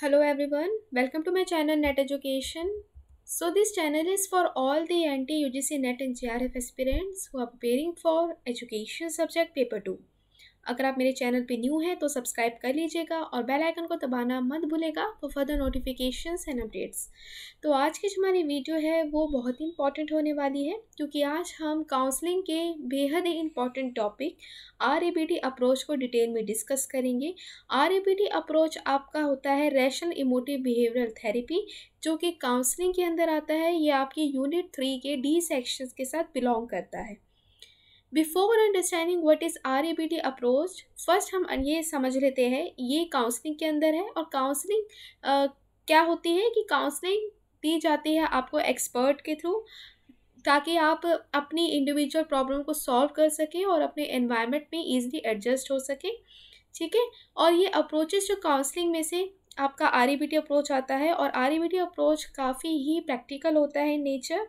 Hello everyone, welcome to my channel Net Education. So this channel is for all the NT UGC NET and GRF aspirants who are preparing for education subject paper 2. अगर आप मेरे channel पे new हैं तो subscribe कर लीजिएगा और bell icon को दबाना मत भूलेगा for further notification and updates तो आज की जो हमारी वीडियो है वो बहुत ही इंपॉर्टेंट होने वाली है क्योंकि आज हम काउंसलिंग के बेहद ही इंपॉर्टेंट टॉपिक आर अप्रोच को डिटेल में डिस्कस करेंगे आर अप्रोच आपका होता है रैशनल इमोटिव बिहेवियरल थेरेपी जो कि काउंसलिंग के अंदर आता है ये आपकी यूनिट थ्री के डी सेक्शंस के साथ बिलोंग करता है before understanding what is R A B T approach first हम ये समझ लेते हैं ये काउंसलिंग के अंदर है और काउंसलिंग क्या होती है कि काउंसलिंग दी जाती है आपको एक्सपर्ट के थ्रू ताकि आप अपनी इंडिविजुअल प्रॉब्लम को सॉल्व कर सकें और अपने एनवायरनमेंट में ईजिली एडजस्ट हो सकें ठीक है और ये अप्रोचेस जो काउंसलिंग में से आपका आर बी टी अप्रोच आता है और R E B T approach काफ़ी ही प्रैक्टिकल होता है नेचर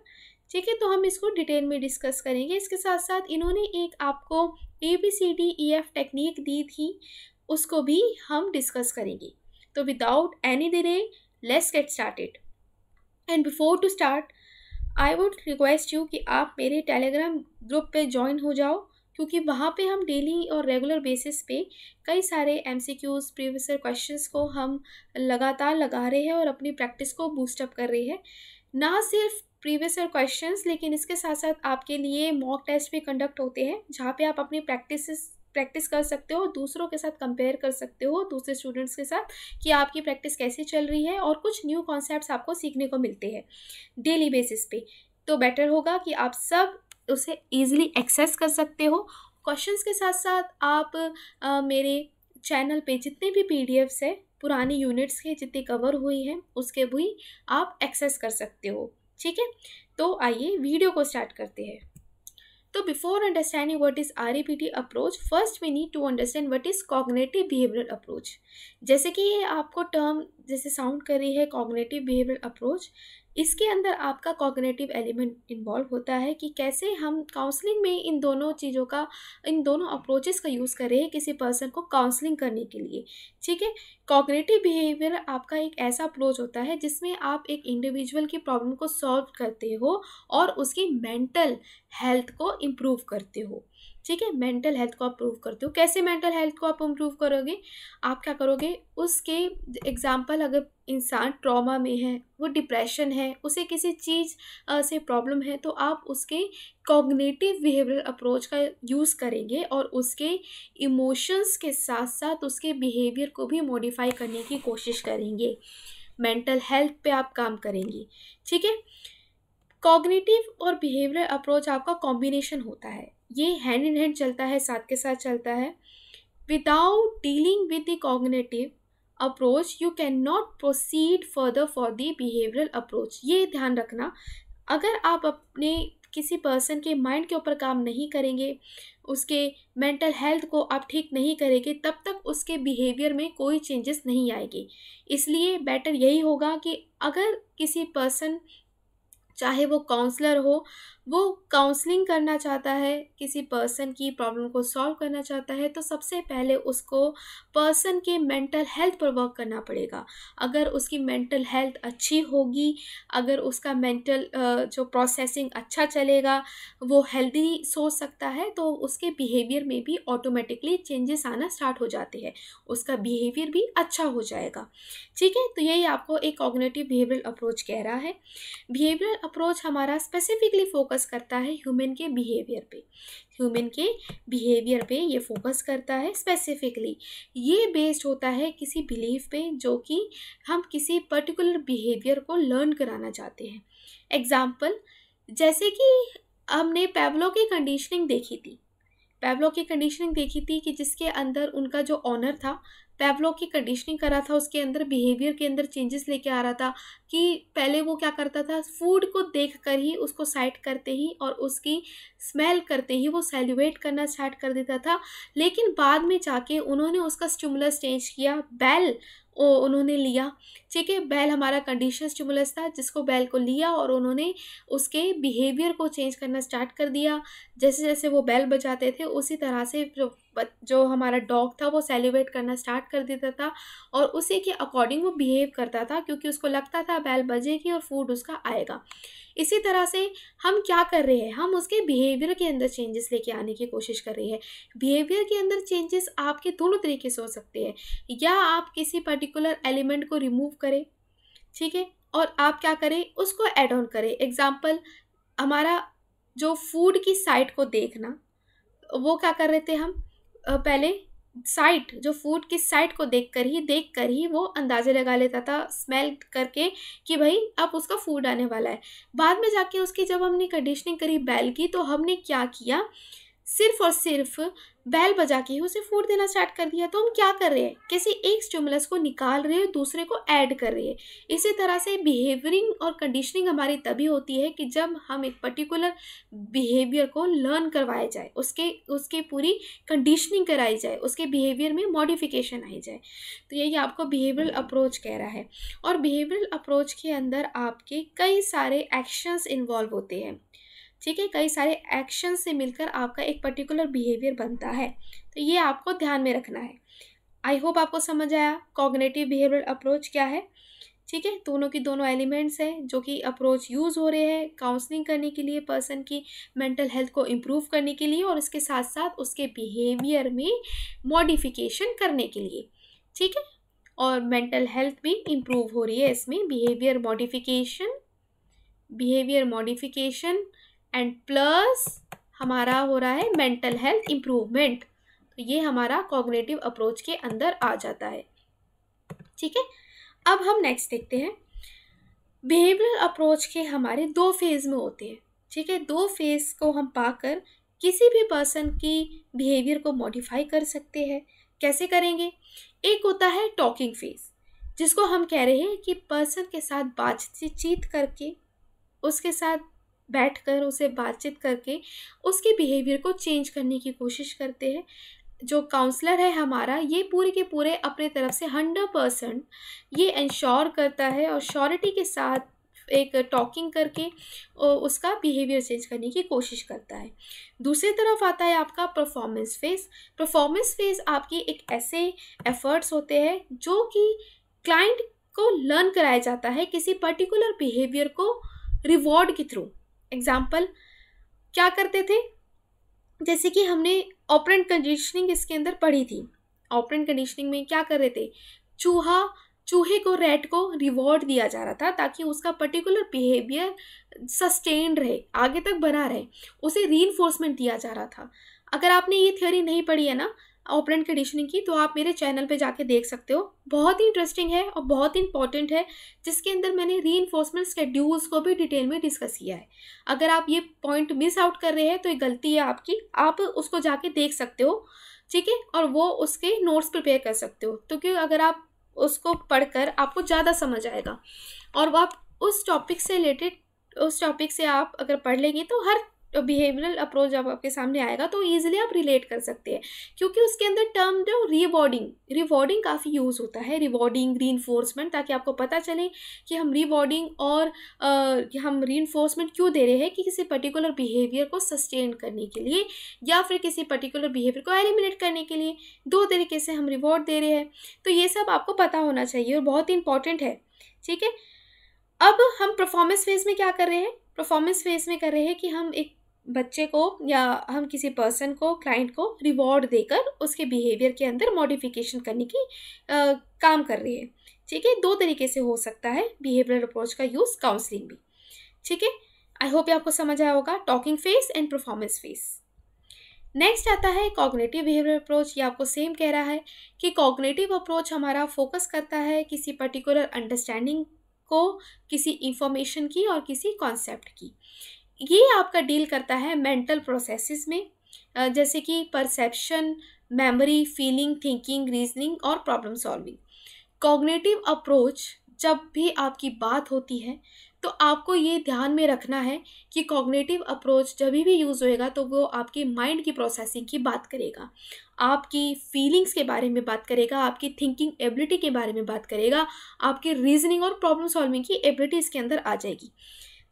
ठीक है तो हम इसको डिटेल में डिस्कस करेंगे इसके साथ साथ इन्होंने एक आपको A B C D E F technique दी थी उसको भी हम डिस्कस करेंगे तो without any delay let's get started and before to start I would request you कि आप मेरे टेलीग्राम ग्रुप पे ज्वाइन हो जाओ क्योंकि वहाँ पे हम डेली और रेगुलर बेसिस पे कई सारे M C Qs previous year questions को हम लगातार लगा रहे हैं और अपनी प्रैक्टिस को बूस्टअप कर रहे हैं ना सिर्फ प्रीवियस ईयर क्वेश्चंस लेकिन इसके साथ साथ आपके लिए मॉक टेस्ट भी कंडक्ट होते हैं जहाँ पे आप अपनी प्रैक्टिस प्रैक्टिस कर सकते हो दूसरों के साथ कंपेयर कर सकते हो दूसरे स्टूडेंट्स के साथ कि आपकी प्रैक्टिस कैसी चल रही है और कुछ न्यू कॉन्सेप्ट्स आपको सीखने को मिलते हैं डेली बेसिस पे तो बेटर होगा कि आप सब उसे ईजिली एक्सेस कर सकते हो क्वेश्चंस के साथ साथ आप आ, मेरे चैनल पे जितने भी एफ्स है पुरानी यूनिट्स के जितनी कवर हुई हैं उसके भी आप एक्सेस कर सकते हो ठीक है तो आइए वीडियो को स्टार्ट करते हैं तो before understanding what is R approach first we need to understand what is cognitive behaviour approach जैसे कि ये आपको टर्म जैसे साउंड कर रही है कॉग्नेटिव बिहेवियर अप्रोच इसके अंदर आपका कॉग्नेटिव एलिमेंट इन्वॉल्व होता है कि कैसे हम काउंसलिंग में इन दोनों चीज़ों का इन दोनों अप्रोचेस का यूज़ कर रहे हैं किसी पर्सन को काउंसलिंग करने के लिए ठीक है कॉग्नेटिव बिहेवियर आपका एक ऐसा अप्रोच होता है जिसमें आप एक इंडिविजुअल की प्रॉब्लम को सॉल्व करते हो और उसकी मेंटल हेल्थ को इम्प्रूव करते हो ठीक है मेंटल हेल्थ को आप प्रूव करते हो कैसे मेंटल हेल्थ को आप इम्प्रूव करोगे आप क्या करोगे उसके एग्जाम्पल अगर इंसान ट्रॉमा में है वो डिप्रेशन है उसे किसी चीज़ से प्रॉब्लम है तो आप उसके कॉग्नेटिव बिहेवियर अप्रोच का यूज़ करेंगे और उसके इमोशंस के साथ साथ उसके बिहेवियर को भी मॉडिफाई करने की कोशिश करेंगे मेंटल हेल्थ पे आप काम करेंगे ठीक है कॉग्निटिव और बिहेवियर अप्रोच आपका कॉम्बिनेशन होता है ये हैंड इन हैंड चलता है साथ के साथ चलता है without dealing with the cognitive approach you can not proceed further for the behavioural approach ये ध्यान रखना अगर आप अपने किसी पर्सन के माइंड के ऊपर काम नहीं करेंगे उसके मेंटल हेल्थ को आप ठीक नहीं करेंगे तब तक उसके बिहेवियर में कोई चेंजेस नहीं आएगी इसलिए बेटर यही होगा कि अगर किसी पर्सन चाहे वो काउंसलर हो वो काउंसलिंग करना चाहता है किसी पर्सन की प्रॉब्लम को सॉल्व करना चाहता है तो सबसे पहले उसको पर्सन के मेंटल हेल्थ पर वर्क करना पड़ेगा अगर उसकी मेंटल हेल्थ अच्छी होगी अगर उसका मेंटल जो प्रोसेसिंग अच्छा चलेगा वो हेल्दी सोच सकता है तो उसके बिहेवियर में भी ऑटोमेटिकली चेंजेस आना स्टार्ट हो जाते हैं उसका बिहेवियर भी अच्छा हो जाएगा ठीक है तो यही आपको एक कॉग्नेटिव बिहेवियर अप्रोच कह रहा है बिहेवियर अप्रोच हमारा स्पेसिफिकली फोकस फोकस करता है ह्यूमन के बिहेवियर पे ह्यूमन के बिहेवियर पे ये फोकस करता है स्पेसिफिकली ये बेस्ड होता है किसी बिलीफ पे जो कि हम किसी पर्टिकुलर बिहेवियर को लर्न कराना चाहते हैं एग्ज़ाम्पल जैसे कि हमने पैबलो की कंडीशनिंग देखी थी पैबलो की कंडीशनिंग देखी थी कि जिसके अंदर उनका जो ऑनर था पेवलो की कंडीशनिंग करा था उसके अंदर बिहेवियर के अंदर चेंजेस लेके आ रहा था कि पहले वो क्या करता था फूड को देख कर ही उसको साइट करते ही और उसकी स्मेल करते ही वो सेलिब्रेट करना स्टार्ट कर देता था लेकिन बाद में जाके उन्होंने उसका स्टिमुलस चेंज किया बैल ओ उन्होंने लिया ठीक है बैल हमारा कंडीशन स्टिमुलस था जिसको बैल को लिया और उन्होंने उसके बिहेवियर को चेंज करना स्टार्ट कर दिया जैसे जैसे वो बैल बजाते थे उसी तरह से जो हमारा डॉग था वो सेलिब्रेट करना स्टार्ट कर देता था और उसी के अकॉर्डिंग वो बिहेव करता था क्योंकि उसको लगता था बैल बजेगी और फूड उसका आएगा इसी तरह से हम क्या कर रहे हैं हम उसके बिहेवियर के अंदर चेंजेस लेके आने की कोशिश कर रहे हैं बिहेवियर के अंदर चेंजेस आपके दोनों तरीके से हो सकते हैं या आप किसी पर्टिकुलर एलिमेंट को रिमूव करें ठीक है और आप क्या करें उसको एड ऑन करें एग्ज़ाम्पल हमारा जो फूड की साइट को देखना वो क्या कर रहे थे हम पहले साइट जो फूड की साइट को देखकर ही देखकर ही वो अंदाजे लगा लेता था स्मेल करके कि भाई अब उसका फूड आने वाला है बाद में जाके उसकी जब हमने कंडीशनिंग करी बैल की तो हमने क्या किया सिर्फ और सिर्फ बैल बजा के ही उसे फूड देना स्टार्ट कर दिया तो हम क्या कर रहे हैं किसी एक स्टिमुलस को निकाल रहे हैं दूसरे को ऐड कर रहे हैं इसी तरह से बिहेवियरिंग और कंडीशनिंग हमारी तभी होती है कि जब हम एक पर्टिकुलर बिहेवियर को लर्न करवाया जाए उसके उसके पूरी कंडीशनिंग कराई जाए उसके बिहेवियर में मॉडिफिकेशन आई जाए तो यही आपको बिहेवियरल अप्रोच कह रहा है और बिहेवियरल अप्रोच के अंदर आपके कई सारे एक्शंस इन्वॉल्व होते हैं ठीक है कई सारे एक्शन से मिलकर आपका एक पर्टिकुलर बिहेवियर बनता है तो ये आपको ध्यान में रखना है आई होप आपको समझ आया कॉग्नेटिव बिहेवियर अप्रोच क्या है ठीक है दोनों की दोनों एलिमेंट्स हैं जो कि अप्रोच यूज़ हो रहे हैं काउंसलिंग करने के लिए पर्सन की मेंटल हेल्थ को इम्प्रूव करने के लिए और इसके साथ साथ उसके बिहेवियर में मॉडिफिकेशन करने के लिए ठीक है और मेंटल हेल्थ भी इम्प्रूव हो रही है इसमें behaviour modification behaviour modification and plus हमारा हो रहा है मेंटल हेल्थ इम्प्रूवमेंट तो ये हमारा कॉग्नेटिव अप्रोच के अंदर आ जाता है ठीक है अब हम नेक्स्ट देखते हैं बिहेवियर अप्रोच के हमारे दो फेज़ में होते हैं ठीक है दो फेज़ को हम पाकर किसी भी पर्सन की बिहेवियर को मॉडिफाई कर सकते हैं कैसे करेंगे एक होता है टॉकिंग फेज़ जिसको हम कह रहे हैं कि पर्सन के साथ बातचीत करके उसके साथ बैठकर उसे बातचीत करके उसके बिहेवियर को चेंज करने की कोशिश करते हैं जो काउंसलर है हमारा ये पूरे के पूरे अपने तरफ से हंड्रेड परसेंट ये इंश्योर करता है और श्योरिटी के साथ एक टॉकिंग करके उसका बिहेवियर चेंज करने की कोशिश करता है दूसरी तरफ आता है आपका परफॉर्मेंस फेज परफॉर्मेंस फेज आपकी एक ऐसे एफर्ट्स होते हैं जो कि क्लाइंट को लर्न कराया जाता है किसी पर्टिकुलर बिहेवियर को रिवॉर्ड के थ्रू एग्जाम्पल क्या करते थे जैसे कि हमने ऑपरेंट कंडीशनिंग इसके अंदर पढ़ी थी ऑपरेंट कंडीशनिंग में क्या कर रहे थे चूहा चूहे को रेट को रिवॉर्ड दिया जा रहा था ताकि उसका पर्टिकुलर बिहेवियर सस्टेन रहे आगे तक बना रहे उसे री दिया जा रहा था अगर आपने ये थ्योरी नहीं पढ़ी है ना ऑपरेंट कंडीशनिंग की तो आप मेरे चैनल पे जाके देख सकते हो बहुत ही इंटरेस्टिंग है और बहुत ही इंपॉर्टेंट है जिसके अंदर मैंने री इन्फोर्समेंट स्केड्यूल्स को भी डिटेल में डिस्कस किया है अगर आप ये पॉइंट मिस आउट कर रहे हैं तो ये गलती है आपकी आप उसको जाके देख सकते हो ठीक है और वो उसके नोट्स प्रिपेयर कर सकते हो तो क्यों अगर आप उसको पढ़कर आपको ज़्यादा समझ आएगा और आप उस टॉपिक से रिलेटेड उस टॉपिक से आप अगर पढ़ लेंगे तो हर बिहेवियरल अप्रोच जब आपके सामने आएगा तो ईजिली आप रिलेट कर सकते हैं क्योंकि उसके अंदर टर्म जो रिवॉर्डिंग रिवॉर्डिंग काफ़ी यूज़ होता है रिवॉर्डिंग री ताकि आपको पता चले कि हम रिवॉर्डिंग और आ, हम री क्यों दे रहे हैं कि किसी पर्टिकुलर बिहेवियर को सस्टेन करने के लिए या फिर किसी पर्टिकुलर बिहेवियर को एलिमिनेट करने के लिए दो तरीके से हम रिवॉर्ड दे रहे हैं तो ये सब आपको पता होना चाहिए और बहुत ही इंपॉर्टेंट है ठीक है अब हम परफॉर्मेंस फेज में क्या कर रहे हैं परफॉर्मेंस फेज में कर रहे हैं कि हम एक बच्चे को या हम किसी पर्सन को क्लाइंट को रिवॉर्ड देकर उसके बिहेवियर के अंदर मॉडिफिकेशन करने की आ, काम कर रहे हैं ठीक है दो तरीके से हो सकता है बिहेवियर अप्रोच का यूज़ काउंसलिंग भी ठीक है आई होप ये आपको समझ आया होगा talking phase and performance phase next आता है कॉग्नेटिव बिहेवियर अप्रोच ये आपको सेम कह रहा है कि कॉग्नेटिव अप्रोच हमारा फोकस करता है किसी पर्टिकुलर अंडरस्टैंडिंग को किसी इंफॉर्मेशन की और किसी कॉन्सेप्ट की ये आपका डील करता है मेंटल प्रोसेसेस में जैसे कि perception memory feeling thinking reasoning और प्रॉब्लम सॉल्विंग कॉग्नेटिव अप्रोच जब भी आपकी बात होती है तो आपको ये ध्यान में रखना है कि कॉग्नेटिव अप्रोच जब भी यूज़ होएगा तो वो आपके माइंड की प्रोसेसिंग की बात करेगा आपकी फीलिंग्स के बारे में बात करेगा आपकी थिंकिंग एबिलिटी के बारे में बात करेगा आपके रीजनिंग और प्रॉब्लम सॉल्विंग की एबिलिटी इसके अंदर आ जाएगी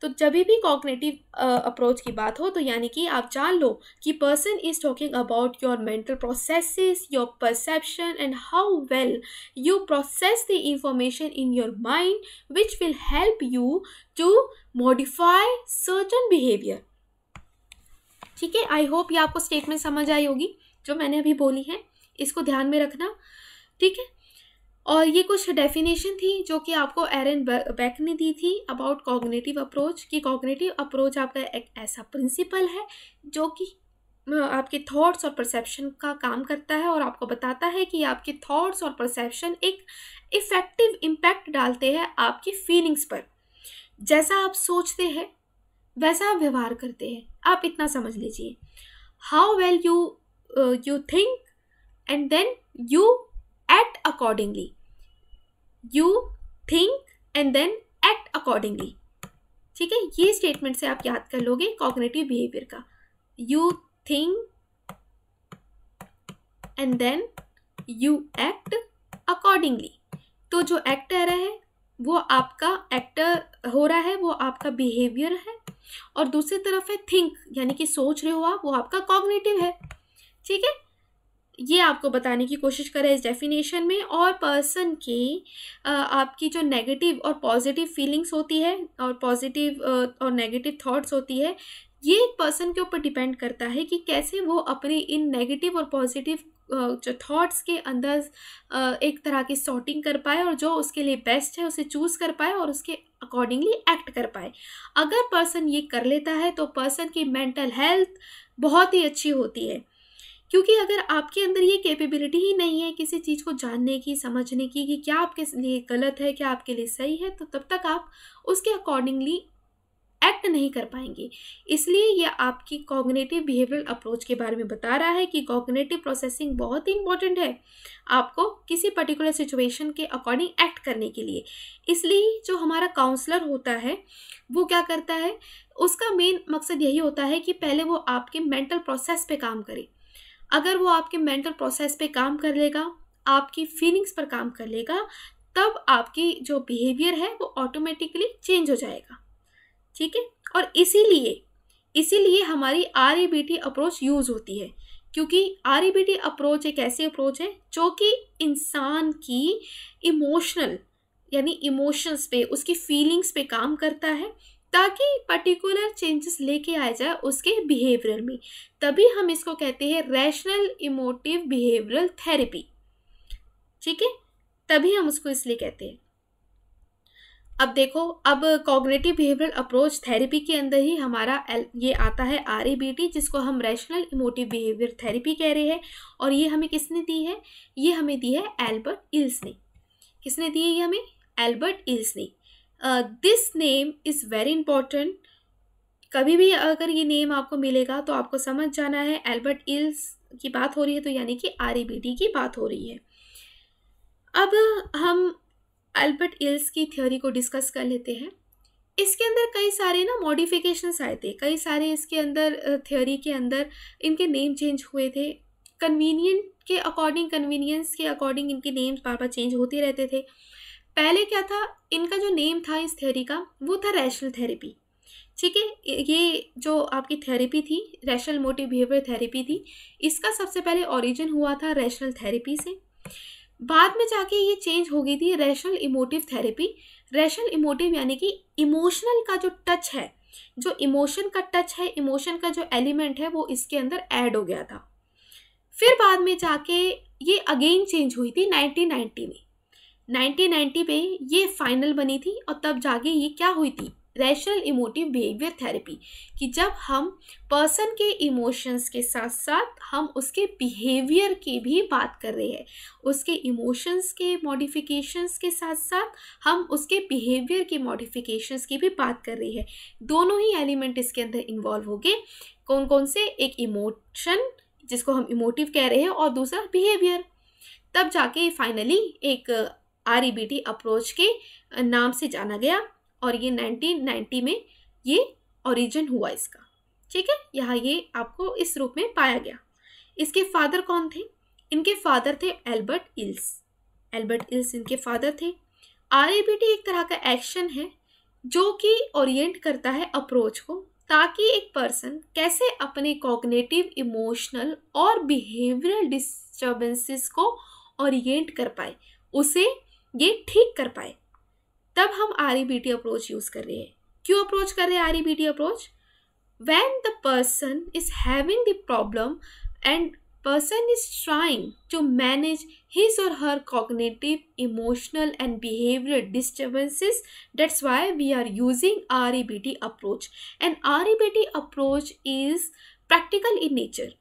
तो जब भी कॉग्नेटिव अप्रोच की बात हो तो यानी कि आप जान लो कि person is talking about your mental processes your perception and how well you process the information in your mind which will help you to modify certain behaviour ठीक है आई होप ये आपको स्टेटमेंट समझ आई होगी जो मैंने अभी बोली है इसको ध्यान में रखना ठीक है और ये कुछ डेफिनेशन थी जो कि आपको एरन बैक ने दी थी अबाउट कॉग्नेटिव अप्रोच कि कॉग्नेटिव अप्रोच आपका एक ऐसा प्रिंसिपल है जो कि आपके थॉट्स और परसेप्शन का काम करता है और आपको बताता है कि आपके थॉट्स और परसेप्शन एक इफ़ेक्टिव इम्पैक्ट डालते हैं आपकी फीलिंग्स पर जैसा आप सोचते हैं वैसा आप व्यवहार करते हैं आप इतना समझ लीजिए how well you you think and then you act accordingly you think and then act accordingly ठीक है ये स्टेटमेंट से आप याद कर लोगे कॉग्नेटिव बिहेवियर का you think and then you act accordingly तो जो एक्ट आ रहा है वो आपका एक्टर हो रहा है वो आपका बिहेवियर है और दूसरी तरफ है थिंक यानी कि सोच रहे हो आप वो आपका कॉग्नेटिव है ठीक है ये आपको बताने की कोशिश करें इस डेफिनेशन में और पर्सन की आपकी जो नेगेटिव और पॉजिटिव फीलिंग्स होती है और पॉजिटिव और नेगेटिव थॉट्स होती है ये एक पर्सन के ऊपर डिपेंड करता है कि कैसे वो अपने इन नेगेटिव और पॉजिटिव जो थॉट्स के अंदर एक तरह की सॉर्टिंग कर पाए और जो उसके लिए बेस्ट है उसे चूज़ कर पाए और उसके अकॉर्डिंगली एक्ट कर पाए अगर पर्सन ये कर लेता है तो पर्सन की मेंटल हेल्थ बहुत ही अच्छी होती है क्योंकि अगर आपके अंदर ये कैपेबिलिटी ही नहीं है किसी चीज़ को जानने की समझने की कि क्या आपके लिए गलत है क्या आपके लिए सही है तो तब तक आप उसके अकॉर्डिंगली एक्ट नहीं कर पाएंगे इसलिए यह आपकी कॉग्नेटिव बिहेवियरल अप्रोच के बारे में बता रहा है कि कॉग्नेटिव प्रोसेसिंग बहुत ही इंपॉर्टेंट है आपको किसी पर्टिकुलर सिचुएशन के अकॉर्डिंग एक्ट करने के लिए इसलिए जो हमारा काउंसलर होता है वो क्या करता है उसका मेन मकसद यही होता है कि पहले वो आपके मेंटल प्रोसेस पे काम करे अगर वो आपके मेंटल प्रोसेस पे काम कर लेगा आपकी फीलिंग्स पर काम कर लेगा तब आपकी जो बिहेवियर है वो ऑटोमेटिकली चेंज हो जाएगा ठीक है और इसीलिए इसीलिए हमारी R E B T approach use होती है क्योंकि R E B T approach एक ऐसी अप्रोच है जो कि इंसान की इमोशनल यानी इमोशंस पे उसकी फीलिंग्स पे काम करता है ताकि पर्टिकुलर चेंजेस लेके आ जाए उसके बिहेवियर में तभी हम इसको कहते हैं रैशनल इमोटिव बिहेवियरल थेरेपी ठीक है तभी हम उसको इसलिए कहते हैं अब देखो अब कॉग्नेटिव बिहेवियरल अप्रोच थेरेपी के अंदर ही हमारा ये आता है आर जिसको हम रैशनल इमोटिव बिहेवियर थेरेपी कह रहे हैं और ये हमें किसने दी है ये हमें दी है एल्बर्ट इल्स ने किसने दी है ये हमें एल्बर्ट इल्स ने this name is very important कभी भी अगर ये नेम आपको मिलेगा तो आपको समझ जाना है एल्बर्ट इल्स की बात हो रही है तो यानी कि आर e की बात हो रही है अब हम एल्बर्ट इल्स की थ्योरी को डिस्कस कर लेते हैं इसके अंदर कई सारे ना मॉडिफिकेशंस आए थे कई सारे इसके अंदर थ्योरी के अंदर इनके नेम चेंज हुए थे कन्वीनियंट के अकॉर्डिंग कन्वीनियंस के अकॉर्डिंग इनके नेम्स बार बार चेंज होते रहते थे पहले क्या था इनका जो नेम था इस थेरी का वो था रैशनल थेरेपी ठीक है ये जो आपकी थेरेपी थी रैशनल मोटिव बिहेवियर थेरेपी थी इसका सबसे पहले ओरिजिन हुआ था रैशनल थेरेपी से बाद में जाके ये चेंज हो गई थी rational emotive therapy rational emotive यानी कि इमोशनल का जो टच है जो इमोशन का टच है इमोशन का जो एलिमेंट है वो इसके अंदर ऐड हो गया था फिर बाद में जाके ये अगेन चेंज हुई थी 1990 में 1990 में ये फाइनल बनी थी और तब जाके ये क्या हुई थी रैशनल इमोटिव बिहेवियर थेरेपी कि जब हम पर्सन के इमोशंस के साथ साथ हम उसके बिहेवियर की भी बात कर रहे हैं उसके इमोशंस के मॉडिफिकेशंस के साथ साथ हम उसके बिहेवियर के मॉडिफिकेशंस की भी बात कर रहे हैं दोनों ही एलिमेंट इसके अंदर इन्वॉल्व हो गए कौन कौन से एक इमोशन जिसको हम इमोटिव कह रहे हैं और दूसरा बिहेवियर तब जाके फाइनली एक आर अप्रोच e के नाम से जाना गया और ये 1990 में ये ओरिजिन हुआ इसका ठीक है यहाँ ये आपको इस रूप में पाया गया इसके फादर कौन थे इनके फादर थे एल्बर्ट इल्स एल्बर्ट इल्स इनके फादर थे आर e एक तरह का एक्शन है जो कि ओरिएंट करता है अप्रोच को ताकि एक पर्सन कैसे अपने कॉग्नेटिव इमोशनल और बिहेवियरल डिस्टर्बेंसेस को ओरिएंट कर पाए उसे ये ठीक कर पाए तब हम R E B T approach use कर रहे हैं क्यों अप्रोच कर रहे हैं R E B T approach when the person is having the problem and person is trying to manage his or her cognitive emotional and behaviour disturbances that's why we are using R E B T approach and R E B T approach is practical in nature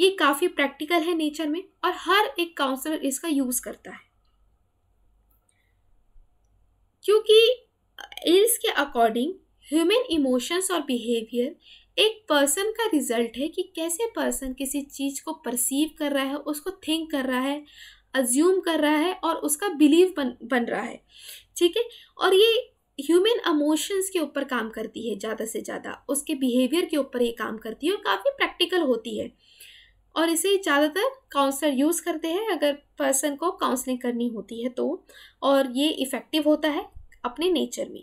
ये काफ़ी practical है nature में और हर एक counsellor इसका use करता है क्योंकि एल्स के अकॉर्डिंग ह्यूमन इमोशंस और बिहेवियर एक पर्सन का रिजल्ट है कि कैसे पर्सन किसी चीज़ को परसीव कर रहा है उसको थिंक कर रहा है अज्यूम कर रहा है और उसका बिलीव बन बन रहा है ठीक है और ये ह्यूमन इमोशंस के ऊपर काम करती है ज़्यादा से ज़्यादा उसके बिहेवियर के ऊपर ये काम करती है और काफ़ी प्रैक्टिकल होती है और इसे ज़्यादातर काउंसलर यूज़ करते हैं अगर पर्सन को काउंसलिंग करनी होती है तो और ये इफ़ेक्टिव होता है अपने नेचर में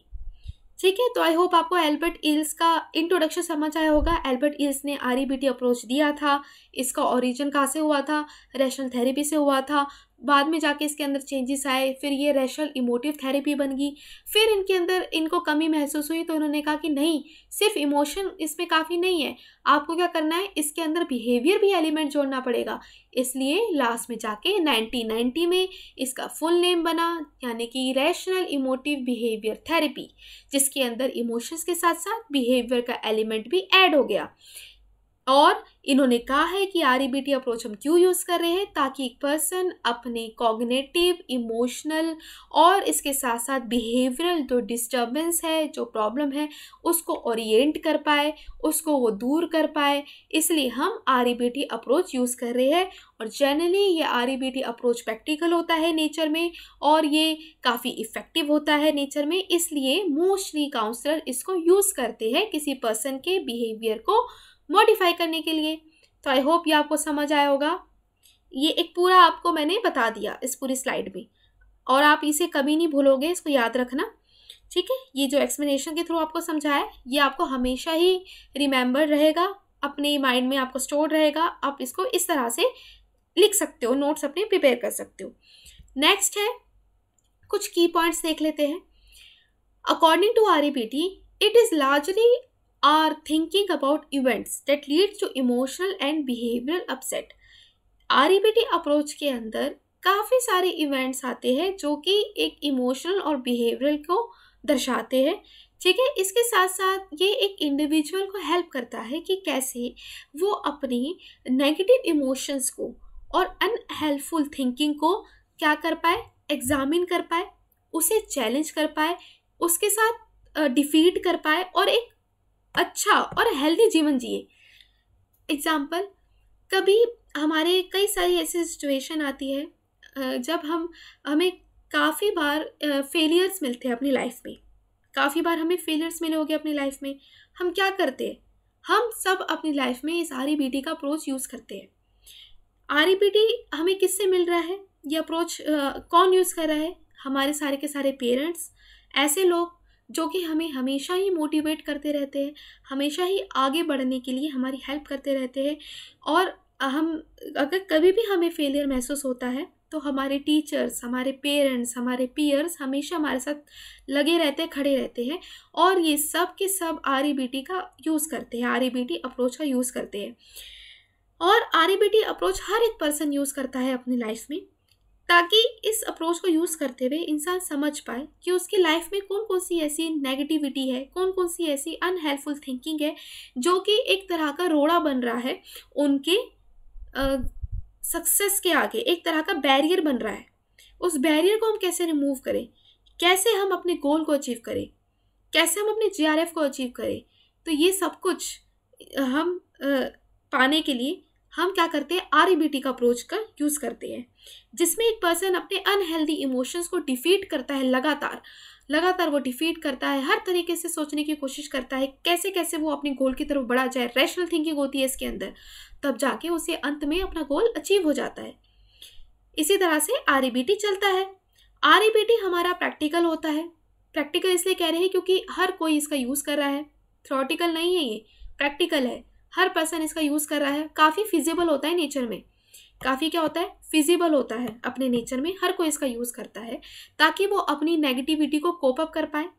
ठीक है तो आई होप आपको एल्बर्ट इल्स का इंट्रोडक्शन समझ आया होगा एल्बर्ट इल्स ने आर अप्रोच e दिया था इसका ओरिजिन कहाँ से हुआ था रेशनल थेरेपी से हुआ था बाद में जाके इसके अंदर चेंजेस आए फिर ये रेशनल इमोटिव थेरेपी बन गई फिर इनके अंदर इनको कमी महसूस हुई तो उन्होंने कहा कि नहीं सिर्फ इमोशन इसमें काफ़ी नहीं है आपको क्या करना है इसके अंदर बिहेवियर भी एलिमेंट जोड़ना पड़ेगा इसलिए लास्ट में जाके 1990 में इसका फुल नेम बना यानी कि रैशनल इमोटिव बिहेवियर थेरेपी जिसके अंदर इमोशंस के साथ साथ बिहेवियर का एलिमेंट भी ऐड हो गया और इन्होंने कहा है कि आर अप्रोच e हम क्यों यूज़ कर रहे हैं ताकि एक पर्सन अपने कॉग्नेटिव इमोशनल और इसके साथ साथ बिहेवियरल जो डिस्टर्बेंस है जो प्रॉब्लम है उसको ओरिएंट कर पाए उसको वो दूर कर पाए इसलिए हम आर अप्रोच यूज़ कर रहे हैं और जनरली ये आर अप्रोच प्रैक्टिकल होता है नेचर में और ये काफ़ी इफ़ेक्टिव होता है नेचर में इसलिए मोस्टली काउंसलर इसको यूज़ करते हैं किसी पर्सन के बिहेवियर को मॉडिफाई करने के लिए तो आई होप ये आपको समझ आया होगा ये एक पूरा आपको मैंने बता दिया इस पूरी स्लाइड में और आप इसे कभी नहीं भूलोगे इसको याद रखना ठीक है ये जो एक्सप्लेनेशन के थ्रू आपको समझाया ये आपको हमेशा ही रिमेंबर रहेगा अपने माइंड में आपको स्टोर रहेगा आप इसको इस तरह से लिख सकते हो नोट्स अपने प्रिपेयर कर सकते हो नेक्स्ट है कुछ की पॉइंट्स देख लेते हैं according to R E P T it is largely our thinking about events that leads to emotional and behavioural upset R approach के अंदर काफ़ी सारे इवेंट्स आते हैं जो कि एक इमोशनल और बिहेवियरल को दर्शाते हैं ठीक है इसके साथ साथ ये एक इंडिविजुअल को हेल्प करता है कि कैसे वो अपनी नेगेटिव इमोशंस को और अनहेल्पफुल थिंकिंग को क्या कर पाए एग्जामिन कर पाए उसे चैलेंज कर पाए उसके साथ डिफीट कर पाए और एक अच्छा और हेल्दी जीवन जिए एग्ज़ाम्पल कभी हमारे कई सारी ऐसी सिचुएशन आती है जब हम हमें काफ़ी बार फेलियर्स मिलते हैं अपनी लाइफ में काफ़ी बार हमें फेलियर्स मिले होंगे अपनी लाइफ में हम क्या करते हैं हम सब अपनी लाइफ में इस आर e का अप्रोच यूज़ करते हैं आर e हमें किससे मिल रहा है ये अप्रोच कौन यूज़ कर रहा है हमारे सारे के सारे पेरेंट्स ऐसे लोग जो कि हमें हमेशा ही मोटिवेट करते रहते हैं हमेशा ही आगे बढ़ने के लिए हमारी हेल्प करते रहते हैं और हम अगर कभी भी हमें फेलियर महसूस होता है तो हमारे टीचर्स हमारे पेरेंट्स हमारे पीयर्स हमेशा हमारे साथ लगे रहते हैं खड़े रहते हैं और ये सब के सब आर e का यूज़ करते हैं आर अप्रोच e का यूज़ करते हैं और आर अप्रोच e हर एक पर्सन यूज़ करता है अपनी लाइफ में ताकि इस अप्रोच को यूज़ करते हुए इंसान समझ पाए कि उसकी लाइफ में कौन कौन सी ऐसी नेगेटिविटी है कौन कौन सी ऐसी अनहेल्पफुल थिंकिंग है जो कि एक तरह का रोड़ा बन रहा है उनके सक्सेस के आगे एक तरह का बैरियर बन रहा है उस बैरियर को हम कैसे रिमूव करें कैसे हम अपने गोल को अचीव करें कैसे हम अपने जी को अचीव करें तो ये सब कुछ हम आ, पाने के लिए हम क्या करते हैं आर बी टी का अप्रोच का यूज़ करते हैं जिसमें एक पर्सन अपने अनहेल्दी इमोशंस को डिफीट करता है लगातार लगातार वो डिफीट करता है हर तरीके से सोचने की कोशिश करता है कैसे कैसे वो अपने गोल की तरफ बढ़ा जाए रैशनल थिंकिंग होती है इसके अंदर तब जाके उसे अंत में अपना गोल अचीव हो जाता है इसी तरह से आर ई बी टी चलता है आर ई बी टी हमारा प्रैक्टिकल होता है प्रैक्टिकल इसलिए कह रहे हैं क्योंकि हर कोई इसका यूज़ कर रहा है थ्रोटिकल नहीं है ये प्रैक्टिकल है हर पर्सन इसका यूज़ कर रहा है काफ़ी फिजिबल होता है नेचर में काफ़ी क्या होता है फिजिबल होता है अपने नेचर में हर कोई इसका यूज़ करता है ताकि वो अपनी नेगेटिविटी को कोप अप कर पाए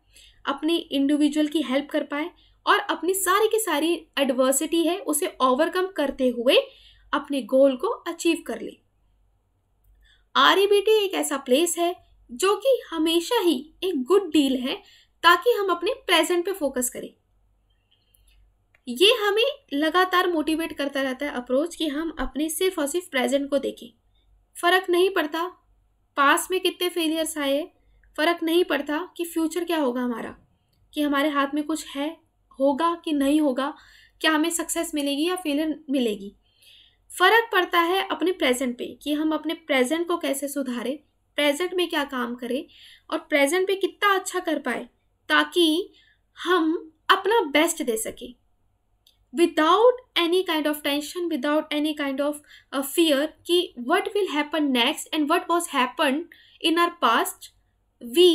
अपनी इंडिविजुअल की हेल्प कर पाए और अपनी सारी की सारी एडवर्सिटी है उसे ओवरकम करते हुए अपने गोल को अचीव कर ले आर e एक ऐसा प्लेस है जो कि हमेशा ही एक गुड डील है ताकि हम अपने प्रेजेंट पे फोकस करें ये हमें लगातार मोटिवेट करता रहता है अप्रोच कि हम अपने सिर्फ और सिर्फ प्रेजेंट को देखें फ़र्क नहीं पड़ता पास में कितने फेलियर्स आए फ़र्क नहीं पड़ता कि फ्यूचर क्या होगा हमारा कि हमारे हाथ में कुछ है होगा कि नहीं होगा क्या हमें सक्सेस मिलेगी या फेलियर मिलेगी फ़र्क पड़ता है अपने प्रेजेंट पे कि हम अपने प्रेजेंट को कैसे सुधारें प्रेजेंट में क्या काम करें और प्रेजेंट पे कितना अच्छा कर पाए ताकि हम अपना बेस्ट दे सकें without any kind of tension without any kind of fear कि what will happen next and what was happen in our past we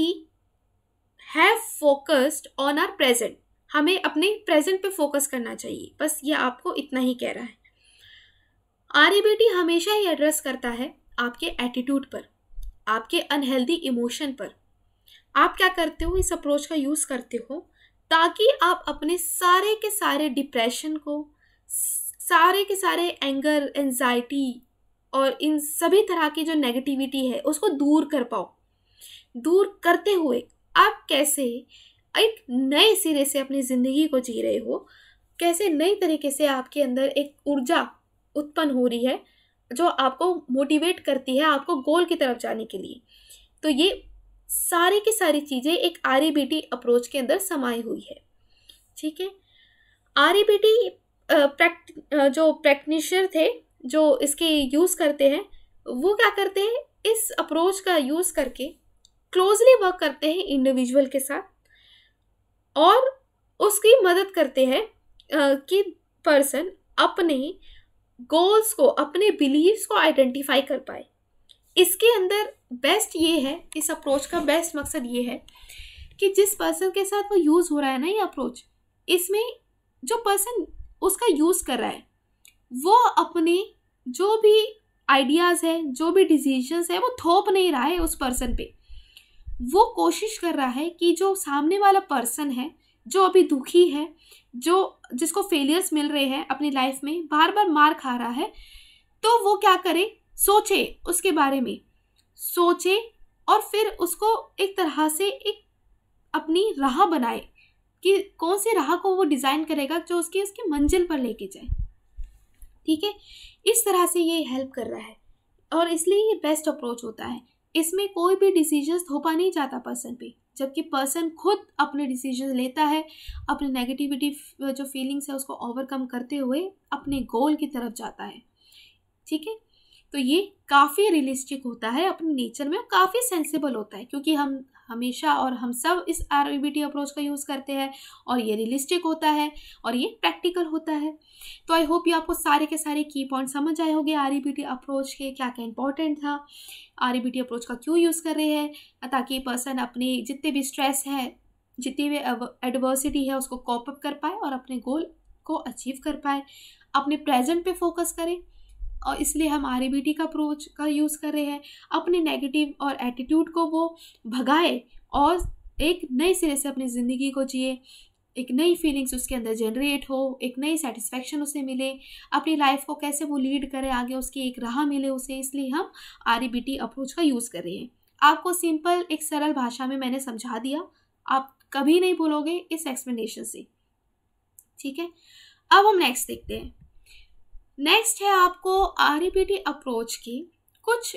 have focused on our present हमें अपने प्रेजेंट पे फोकस करना चाहिए बस ये आपको इतना ही कह रहा है आर ई हमेशा ही एड्रेस करता है आपके एटीट्यूड पर आपके अनहेल्दी इमोशन पर आप क्या करते हो इस अप्रोच का यूज़ करते हो ताकि आप अपने सारे के सारे डिप्रेशन को सारे के सारे एंगर एनजाइटी और इन सभी तरह की जो नेगेटिविटी है उसको दूर कर पाओ दूर करते हुए आप कैसे एक नए सिरे से अपनी ज़िंदगी को जी रहे हो कैसे नई तरीके से आपके अंदर एक ऊर्जा उत्पन्न हो रही है जो आपको मोटिवेट करती है आपको गोल की तरफ जाने के लिए तो ये सारी की सारी चीज़ें एक आर अप्रोच के अंदर समाई हुई है ठीक है आर प्रैक्ट जो प्रैक्टिशनर थे जो इसके यूज़ करते हैं वो क्या करते हैं इस अप्रोच का यूज़ करके क्लोजली वर्क करते हैं इंडिविजुअल के साथ और उसकी मदद करते हैं कि पर्सन अपने गोल्स को अपने बिलीव्स को आइडेंटिफाई कर पाए इसके अंदर बेस्ट ये है इस अप्रोच का बेस्ट मकसद ये है कि जिस पर्सन के साथ वो यूज़ हो रहा है ना ये अप्रोच इसमें जो पर्सन उसका यूज़ कर रहा है वो अपने जो भी आइडियाज़ हैं जो भी डिसीजंस हैं वो थोप नहीं रहा है उस पर्सन पे वो कोशिश कर रहा है कि जो सामने वाला पर्सन है जो अभी दुखी है जो जिसको फेलियर्स मिल रहे हैं अपनी लाइफ में बार बार मार खा रहा है तो वो क्या करे सोचे उसके बारे में सोचे और फिर उसको एक तरह से एक अपनी राह बनाए कि कौन सी राह को वो डिज़ाइन करेगा जो उसकी उसकी मंजिल पर लेके जाए ठीक है इस तरह से ये हेल्प कर रहा है और इसलिए ये बेस्ट अप्रोच होता है इसमें कोई भी डिसीजन थोपा नहीं जाता पर्सन पे जबकि पर्सन खुद अपने डिसीजन लेता है अपने नेगेटिविटी जो फीलिंग्स है उसको ओवरकम करते हुए अपने गोल की तरफ जाता है ठीक है तो ये काफ़ी रियलिस्टिक होता है अपने नेचर में काफ़ी सेंसिबल होता है क्योंकि हम हमेशा और हम सब इस आर अप्रोच e का यूज़ करते हैं और ये रियलिस्टिक होता है और ये प्रैक्टिकल होता है तो आई होप ये आपको सारे के सारे की पॉइंट समझ आए होंगे आर अप्रोच e के क्या क्या इंपॉर्टेंट था आर अप्रोच e का क्यों यूज़ कर रहे हैं ताकि पर्सन अपने जितने भी स्ट्रेस है जितनी भी एडवर्सिटी है उसको कॉपअप कर पाए और अपने गोल को अचीव कर पाए अपने प्रेजेंट पे फोकस करें और इसलिए हम आर का अप्रोच का यूज़ कर रहे हैं अपने नेगेटिव और एटीट्यूड को वो भगाए और एक नए सिरे से अपनी ज़िंदगी को जिए एक नई फीलिंग्स उसके अंदर जनरेट हो एक नई सेटिस्फेक्शन उसे मिले अपनी लाइफ को कैसे वो लीड करे आगे उसकी एक राह मिले उसे इसलिए हम आर अप्रोच का यूज़ कर रहे हैं आपको सिंपल एक सरल भाषा में मैंने समझा दिया आप कभी नहीं भूलोगे इस एक्सप्लेनेशन से ठीक है अब हम नेक्स्ट देखते हैं नेक्स्ट है आपको आर अप्रोच e की कुछ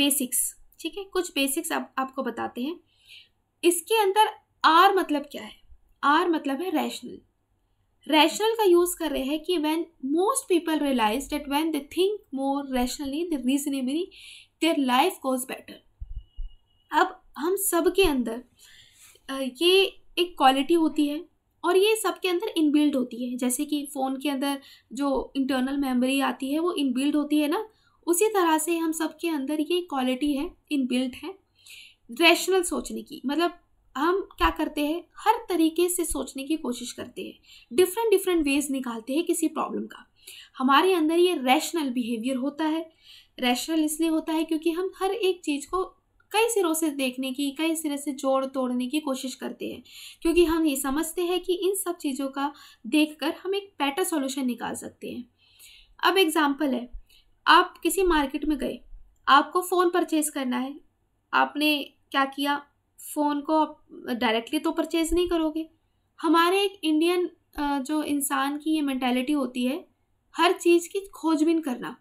बेसिक्स ठीक है कुछ बेसिक्स आप, आपको बताते हैं इसके अंदर आर मतलब क्या है आर मतलब है रैशनल रैशनल का यूज़ कर रहे हैं कि when most people realise that when they think more rationally the reasonably their life goes better अब हम सब के अंदर ये एक क्वालिटी होती है और ये सबके अंदर इनबिल्ड होती है जैसे कि फ़ोन के अंदर जो इंटरनल मेमोरी आती है वो इनबिल्ड होती है ना उसी तरह से हम सब के अंदर ये क्वालिटी है इनबिल्ड है रैशनल सोचने की मतलब हम क्या करते हैं हर तरीके से सोचने की कोशिश करते हैं डिफरेंट डिफरेंट वेज निकालते हैं किसी प्रॉब्लम का हमारे अंदर ये रैशनल बिहेवियर होता है रैशनल इसलिए होता है क्योंकि हम हर एक चीज़ को कई सिरों से देखने की कई सिरे से जोड़ तोड़ने की कोशिश करते हैं क्योंकि हम ये समझते हैं कि इन सब चीज़ों का देख कर हम एक बेटर सोल्यूशन निकाल सकते हैं अब एग्ज़ाम्पल है आप किसी मार्केट में गए आपको फ़ोन परचेज़ करना है आपने क्या किया फ़ोन को आप डायरेक्टली तो परचेज़ नहीं करोगे हमारे एक इंडियन जो इंसान की ये मैंटेलिटी होती है हर चीज़ की खोजबीन करना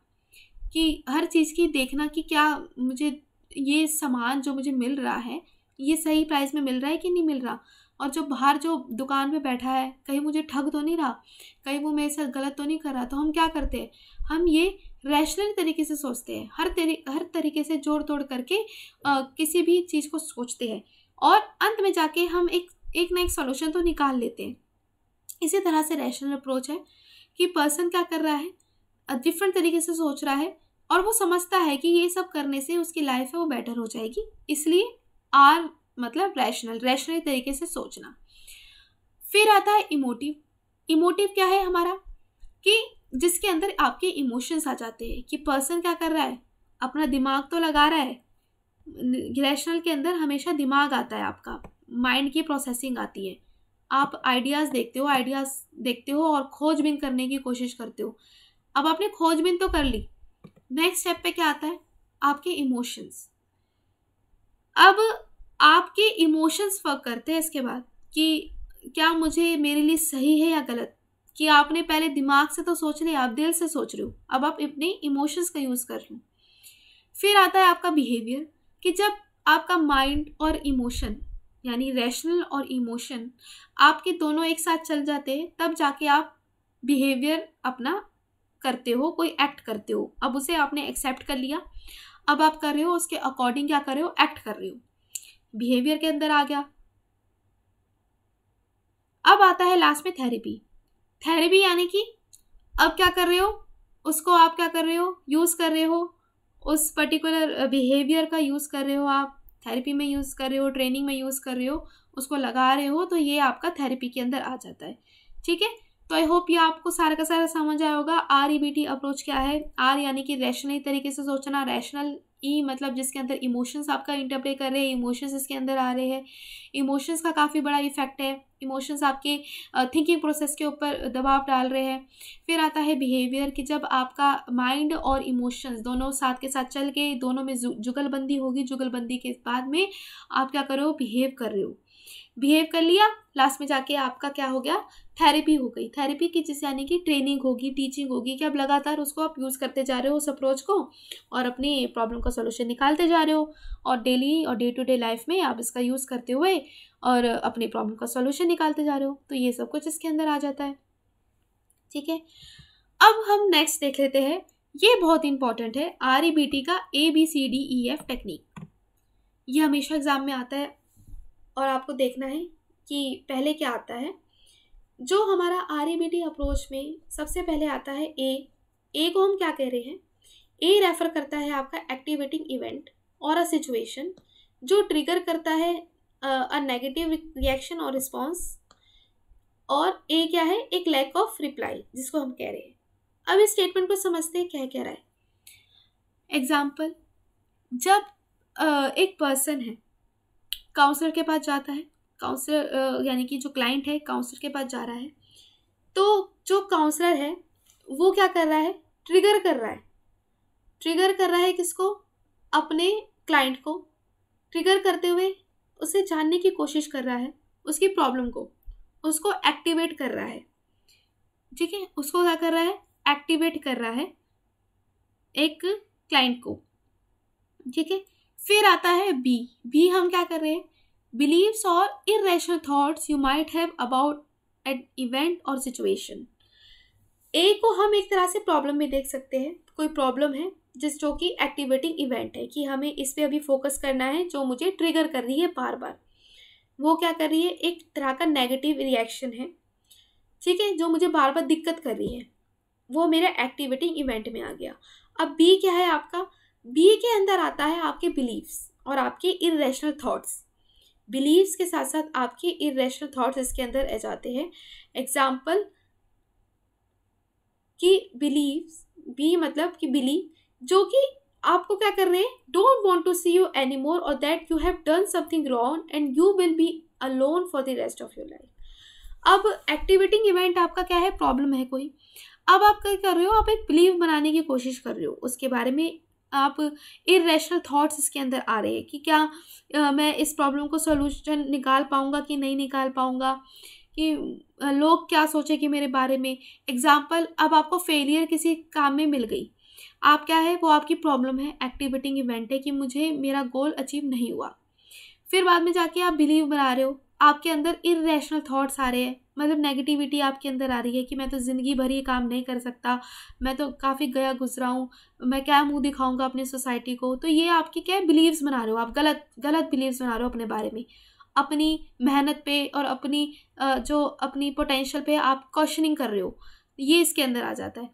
कि हर चीज़ की देखना कि क्या मुझे ये सामान जो मुझे मिल रहा है ये सही प्राइस में मिल रहा है कि नहीं मिल रहा और जो बाहर जो दुकान पे बैठा है कहीं मुझे ठग तो नहीं रहा कहीं वो मेरे साथ गलत तो नहीं कर रहा तो हम क्या करते हैं हम ये रैशनल तरीके से सोचते हैं हर तरी हर तरीके से जोड़ तोड़ करके आ, किसी भी चीज़ को सोचते हैं और अंत में जाके हम एक एक ना एक सॉल्यूशन तो निकाल लेते हैं इसी तरह से रैशनल अप्रोच है कि पर्सन क्या कर रहा है डिफरेंट तरीके से सोच रहा है और वो समझता है कि ये सब करने से उसकी लाइफ है वो बेटर हो जाएगी इसलिए आर मतलब रैशनल रैशनल तरीके से सोचना फिर आता है इमोटिव इमोटिव क्या है हमारा कि जिसके अंदर आपके इमोशंस आ जाते हैं कि पर्सन क्या कर रहा है अपना दिमाग तो लगा रहा है रैशनल के अंदर हमेशा दिमाग आता है आपका माइंड की प्रोसेसिंग आती है आप आइडियाज़ देखते हो आइडियाज़ देखते हो और खोजबीन करने की कोशिश करते हो अब आपने खोजबीन तो कर ली नेक्स्ट स्टेप पे क्या आता है आपके इमोशंस अब आपके इमोशंस वर्क करते हैं इसके बाद कि क्या मुझे मेरे लिए सही है या गलत कि आपने पहले दिमाग से तो सोच रहे आप दिल से सोच रहे हो अब आप अपने इमोशंस का यूज़ कर रहे हो फिर आता है आपका बिहेवियर कि जब आपका माइंड और इमोशन यानी रैशनल और इमोशन आपके दोनों एक साथ चल जाते हैं तब जाके आप बिहेवियर अपना करते हो कोई एक्ट करते हो अब उसे आपने एक्सेप्ट कर लिया अब आप कर रहे हो उसके अकॉर्डिंग क्या कर रहे हो एक्ट कर रहे हो बिहेवियर के अंदर आ गया अब आता है लास्ट में थेरेपी थेरेपी यानी कि अब क्या कर रहे हो उसको आप क्या कर रहे हो यूज़ कर रहे हो उस पर्टिकुलर बिहेवियर का यूज़ कर रहे हो आप थेरेपी में यूज़ कर रहे हो ट्रेनिंग में यूज़ कर रहे हो उसको लगा रहे हो तो ये आपका थेरेपी के अंदर आ जाता है ठीक है तो आई होप ये आपको सारा का सारा समझ आया होगा R E B T approach क्या है आर यानी कि रैशनल तरीके से सोचना रैशनल ई e मतलब जिसके अंदर इमोशंस आपका इंटरप्रे कर रहे हैं इमोशंस इसके अंदर आ रहे हैं इमोशंस का काफ़ी बड़ा इफेक्ट है इमोशंस आपके थिंकिंग प्रोसेस के ऊपर दबाव डाल रहे हैं फिर आता है बिहेवियर कि जब आपका माइंड और इमोशंस दोनों साथ के साथ चल के दोनों में जु जुगलबंदी होगी जुगलबंदी के बाद में आप क्या कर रहे हो बिहेव कर रहे हो बिहेव कर लिया लास्ट में जाके आपका क्या हो गया थेरेपी हो गई थेरेपी की जिस यानी कि ट्रेनिंग होगी टीचिंग होगी कि आप लगातार उसको आप यूज़ करते जा रहे हो उस अप्रोच को और अपनी प्रॉब्लम का सोल्यूशन निकालते जा रहे हो और डेली और डे टू डे लाइफ में आप इसका यूज़ करते हुए और अपने प्रॉब्लम का सोल्यूशन निकालते जा रहे हो तो ये सब कुछ इसके अंदर आ जाता है ठीक है अब हम नेक्स्ट देख लेते हैं ये बहुत इंपॉर्टेंट है आर ई बी टी का A B C D E F technique ये हमेशा एग्ज़ाम में आता है और आपको देखना है कि पहले क्या आता है जो हमारा R A B T approach में सबसे पहले आता है ए ए को हम क्या कह रहे हैं ए रेफर करता है आपका एक्टिवेटिंग इवेंट और अ सिचुएशन जो ट्रिगर करता है अ नेगेटिव रिएक्शन और रिस्पॉन्स और ए क्या है एक लैक ऑफ रिप्लाई जिसको हम कह रहे हैं अब इस स्टेटमेंट को समझते हैं क्या कह रहा है एग्जाम्पल जब uh, एक पर्सन है काउंसलर के पास जाता है काउंसलर यानी कि जो क्लाइंट है काउंसलर के पास जा रहा है तो जो काउंसलर है वो क्या कर रहा है ट्रिगर कर रहा है ट्रिगर कर रहा है किसको अपने क्लाइंट को ट्रिगर करते हुए उसे जानने की कोशिश कर रहा है उसकी प्रॉब्लम को उसको एक्टिवेट कर रहा है ठीक है उसको क्या कर रहा है एक्टिवेट कर रहा है एक क्लाइंट को ठीक है फिर आता है बी बी हम क्या कर रहे हैं beliefs or irrational thoughts you might have about an event or situation A को हम एक तरह से प्रॉब्लम में देख सकते हैं कोई प्रॉब्लम है जिस जो कि एक्टिवेटिंग इवेंट है कि हमें इस पर अभी फोकस करना है जो मुझे ट्रिगर कर रही है बार बार वो क्या कर रही है एक तरह का नेगेटिव रिएक्शन है ठीक है जो मुझे बार बार दिक्कत कर रही है वो मेरे एक्टिवेटिंग इवेंट में आ गया अब बी क्या है आपका बी के अंदर आता है आपके बिलीव्स और आपके इरेशनल थाट्स बिलीव्स के साथ साथ आपके इेशनल थाट्स इसके अंदर आ जाते हैं एग्जाम्पल कि बिलीव्स बी मतलब कि बिलीव जो कि आपको क्या कर रहे हैं don't want to see you any more or that you have done something wrong and you will be alone for the rest of your life अब एक्टिवेटिंग इवेंट आपका क्या है प्रॉब्लम है कोई अब आप क्या कर रहे हो आप एक बिलीव बनाने की कोशिश कर रहे हो उसके बारे में आप इेशनल थाट्स इसके अंदर आ रहे हैं कि क्या आ, मैं इस प्रॉब्लम को सोल्यूशन निकाल पाऊँगा कि नहीं निकाल पाऊँगा कि लोग क्या सोचे कि मेरे बारे में एग्ज़ाम्पल अब आपको फेलियर किसी काम में मिल गई आप क्या है वो आपकी प्रॉब्लम है एक्टिवेटिंग इवेंट है कि मुझे मेरा गोल अचीव नहीं हुआ फिर बाद में जाके आप बिलीव बना रहे हो आपके अंदर इरेशनल थाट्स आ रहे हैं मतलब नेगेटिविटी आपके अंदर आ रही है कि मैं तो ज़िंदगी भर ये काम नहीं कर सकता मैं तो काफ़ी गया गुजरा हूँ मैं क्या मुँह दिखाऊँगा अपनी सोसाइटी को तो ये आपकी क्या बिलीव्स बना रहे हो आप गलत गलत बिलीव्स बना रहे हो अपने बारे में अपनी मेहनत पे और अपनी जो अपनी पोटेंशियल पे आप क्वेश्चनिंग कर रहे हो ये इसके अंदर आ जाता है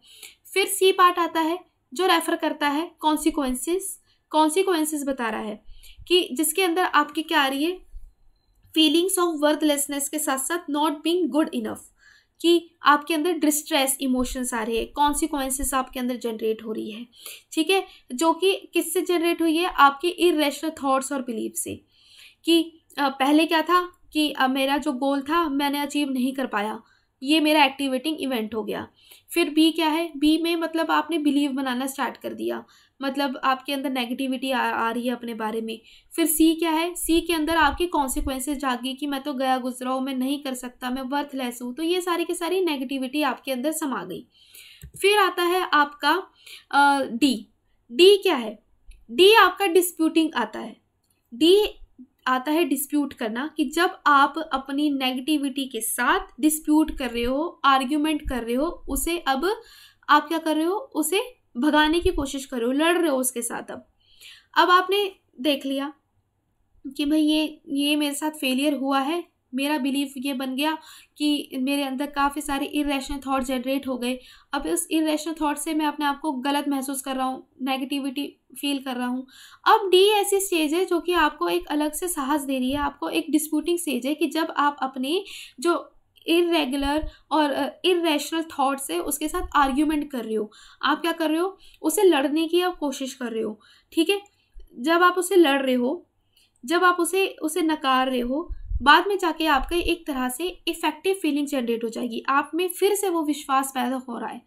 फिर सी पार्ट आता है जो रेफ़र करता है कॉन्सिक्वेंसेस कॉन्सिक्वेंसेस बता रहा है कि जिसके अंदर आपकी क्या आ रही है फीलिंग्स ऑफ वर्थलेसनेस के साथ साथ नॉट बींग गुड इनफ कि आपके अंदर डिस्ट्रेस इमोशंस आ रहे हैं कॉन्सिक्वेंसेस आपके अंदर जनरेट हो रही है ठीक है जो कि किससे जनरेट हुई है आपके इरेशनल थॉट्स और बिलीव से कि पहले क्या था कि मेरा जो गोल था मैंने अचीव नहीं कर पाया ये मेरा एक्टिवेटिंग इवेंट हो गया फिर बी क्या है बी में मतलब आपने बिलीव बनाना स्टार्ट कर दिया मतलब आपके अंदर नेगेटिविटी आ, आ रही है अपने बारे में फिर सी क्या है सी के अंदर आपकी कॉन्सिक्वेंसेज गई कि मैं तो गया गुजरा हूँ मैं नहीं कर सकता मैं वर्थलेस हूँ तो ये सारी की सारी नेगेटिविटी आपके अंदर समा गई फिर आता है आपका डी डी क्या है डी आपका डिस्प्यूटिंग आता है डी आता है डिस्प्यूट करना कि जब आप अपनी नेगेटिविटी के साथ डिस्प्यूट कर रहे हो आर्ग्यूमेंट कर रहे हो उसे अब आप क्या कर रहे हो उसे भगाने की कोशिश कर रहे हो लड़ रहे हो उसके साथ अब अब आपने देख लिया कि भाई ये ये मेरे साथ फेलियर हुआ है मेरा बिलीफ ये बन गया कि मेरे अंदर काफ़ी सारे इरेशनल थॉट जनरेट हो गए अब इस इरेशनल थॉट से मैं अपने आप को गलत महसूस कर रहा हूँ नेगेटिविटी फील कर रहा हूँ अब डी ऐसी स्टेज है जो कि आपको एक अलग से साहस दे रही है आपको एक डिस्प्यूटिंग स्टेज है कि जब आप अपने जो इरेगुलर और इरेशनल थाट से उसके साथ आर्ग्यूमेंट कर रहे हो आप क्या कर रहे हो उसे लड़ने की आप कोशिश कर रहे हो ठीक है जब आप उसे लड़ रहे हो जब आप उसे उसे नकार रहे हो बाद में जाके आपका एक तरह से इफ़ेक्टिव फीलिंग जनरेट हो जाएगी आप में फिर से वो विश्वास पैदा हो रहा है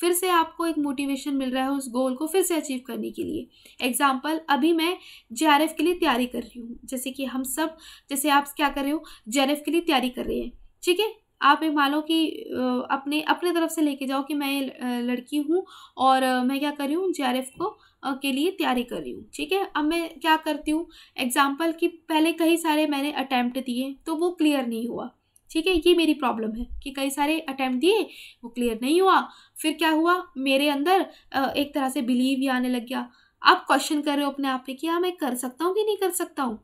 फिर से आपको एक मोटिवेशन मिल रहा है उस गोल को फिर से अचीव करने के लिए एग्जाम्पल अभी मैं जे के लिए तैयारी कर रही हूँ जैसे कि हम सब जैसे आप क्या कर रहे हो जे के लिए तैयारी कर रहे हैं ठीक है आप एक मान लो कि अपने अपने तरफ से लेके जाओ कि मैं लड़की हूँ और मैं क्या कर रही हूँ जे को के लिए तैयारी कर रही हूँ ठीक है अब मैं क्या करती हूँ एग्ज़ाम्पल कि पहले कई सारे मैंने अटैम्प्ट दिए तो वो क्लियर नहीं हुआ ठीक है ये मेरी प्रॉब्लम है कि कई सारे अटैम्प्ट दिए वो क्लियर नहीं हुआ फिर क्या हुआ मेरे अंदर एक तरह से बिलीव ही आने लग गया आप क्वेश्चन कर रहे हो अपने आप पे कि हाँ मैं कर सकता हूँ कि नहीं कर सकता हूँ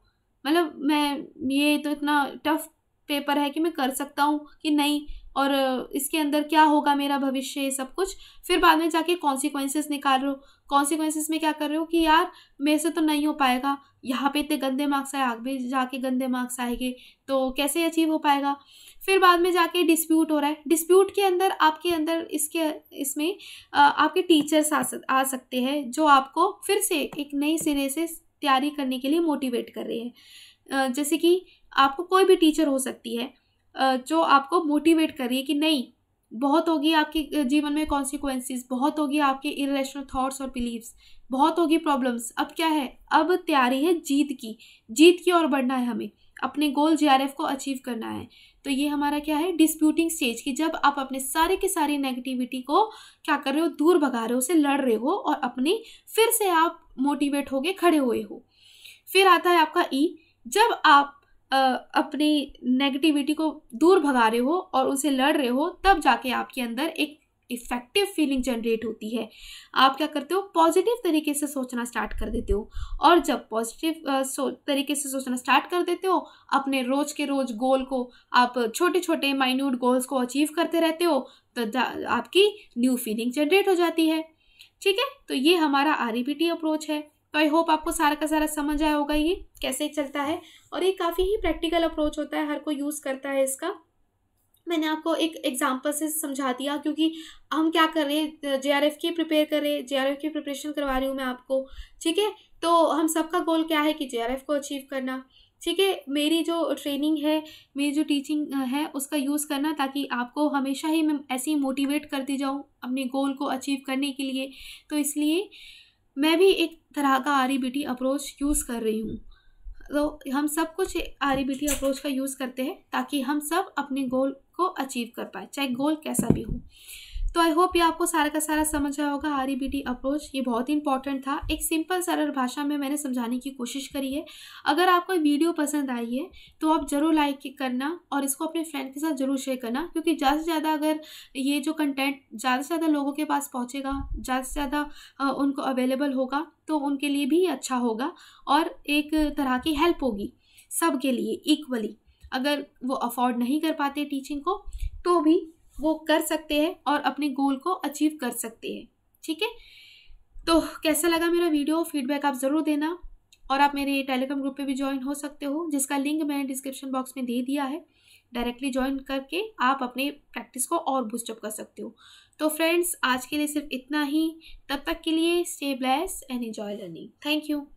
मतलब मैं ये तो इतना टफ पेपर है कि मैं कर सकता हूँ कि नहीं और इसके अंदर क्या होगा मेरा भविष्य ये सब कुछ फिर बाद में जाके कॉन्सिक्वेंसेस निकाल रहे हो कॉन्सिक्वेंसेस में क्या कर रहे हो कि यार मेरे से तो नहीं हो पाएगा यहाँ पे इतने गंदे मार्क्स आए आगे जाके गंदे मार्क्स आएंगे तो कैसे अचीव हो पाएगा फिर बाद में जाके डिस्प्यूट हो रहा है डिस्प्यूट के अंदर आपके अंदर इसके इसमें आपके टीचर्स आ, आ सकते हैं जो आपको फिर से एक नए सिरे से तैयारी करने के लिए मोटिवेट कर रहे हैं जैसे कि आपको कोई भी टीचर हो सकती है जो आपको मोटिवेट करिए कि नहीं बहुत होगी आपके जीवन में कॉन्सिक्वेंसेस बहुत होगी आपके इरेशनल थॉट्स और बिलीव्स बहुत होगी प्रॉब्लम्स अब क्या है अब तैयारी है जीत की जीत की ओर बढ़ना है हमें अपने गोल जे को अचीव करना है तो ये हमारा क्या है डिस्प्यूटिंग स्टेज कि जब आप अपने सारे के सारे नेगेटिविटी को क्या कर रहे हो दूर भगा रहे हो उसे लड़ रहे हो और अपनी फिर से आप मोटिवेट गए खड़े हुए हो फिर आता है आपका ई e। जब आप अपनी नेगेटिविटी को दूर भगा रहे हो और उनसे लड़ रहे हो तब जाके आपके अंदर एक इफेक्टिव फीलिंग जनरेट होती है आप क्या करते हो पॉजिटिव तरीके से सोचना स्टार्ट कर देते हो और जब पॉजिटिव तरीके से सोचना स्टार्ट कर देते हो अपने रोज के रोज गोल को आप छोटे छोटे माइन्यूट गोल्स को अचीव करते रहते हो तो आपकी न्यू फीलिंग जनरेट हो जाती है ठीक है तो ये हमारा आर अप्रोच e है तो आई होप आपको सारा का सारा समझ आया होगा ये कैसे चलता है और ये काफ़ी ही प्रैक्टिकल अप्रोच होता है हर कोई यूज़ करता है इसका मैंने आपको एक एग्जांपल से समझा दिया क्योंकि हम क्या कर रहे हैं जे आर एफ की प्रिपेयर कर रहे हैं जे आर एफ की प्रिपरेशन करवा रही हूँ मैं आपको ठीक है तो हम सबका गोल क्या है कि जे आर एफ को अचीव करना ठीक है मेरी जो ट्रेनिंग है मेरी जो टीचिंग है उसका यूज़ करना ताकि आपको हमेशा ही मैं ऐसे ही मोटिवेट करती जाऊँ अपने गोल को अचीव करने के लिए तो इसलिए मैं भी एक तरह का आरी बिटी अप्रोच यूज़ कर रही हूँ तो हम सब कुछ आरी बिटी अप्रोच का यूज़ करते हैं ताकि हम सब अपने गोल को अचीव कर पाए चाहे गोल कैसा भी हो तो आई होप ये आपको सारा का सारा समझ आया होगा आर ई अप्रोच ये बहुत ही इंपॉर्टेंट था एक सिंपल सरल भाषा में मैंने समझाने की कोशिश करी है अगर आपको वीडियो पसंद आई है तो आप ज़रूर लाइक करना और इसको अपने फ्रेंड के साथ ज़रूर शेयर करना क्योंकि ज़्यादा से ज़्यादा अगर ये जो कंटेंट ज़्यादा से ज़्यादा लोगों के पास पहुँचेगा ज़्यादा से ज़्यादा उनको अवेलेबल होगा तो उनके लिए भी अच्छा होगा और एक तरह की हेल्प होगी सब के लिए इक्वली अगर वो अफोर्ड नहीं कर पाते टीचिंग को तो भी वो कर सकते हैं और अपने गोल को अचीव कर सकते हैं ठीक है तो कैसा लगा मेरा वीडियो फीडबैक आप ज़रूर देना और आप मेरे टेलीग्राम ग्रुप पे भी ज्वाइन हो सकते हो जिसका लिंक मैंने डिस्क्रिप्शन बॉक्स में दे दिया है डायरेक्टली ज्वाइन करके आप अपने प्रैक्टिस को और बूस्टअप कर सकते हो तो फ्रेंड्स आज के लिए सिर्फ इतना ही तब तक के लिए stay bless and enjoy learning thank you